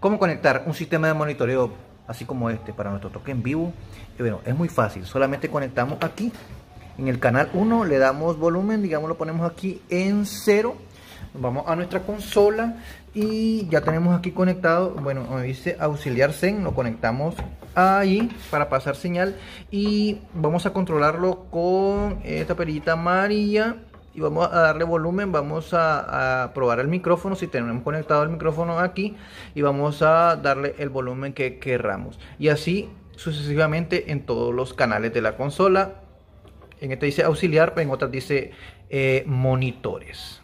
¿Cómo conectar un sistema de monitoreo así como este para nuestro toque en vivo? bueno, es muy fácil, solamente conectamos aquí en el canal 1, le damos volumen, digamos lo ponemos aquí en 0 vamos a nuestra consola y ya tenemos aquí conectado, bueno, me dice auxiliar Zen, lo conectamos ahí para pasar señal y vamos a controlarlo con esta perillita amarilla y vamos a darle volumen, vamos a, probar el micrófono, si tenemos conectado el micrófono aquí y vamos a darle el volumen que querramos y así sucesivamente en todos los canales de la consola en este dice auxiliar, en otras dice eh, monitores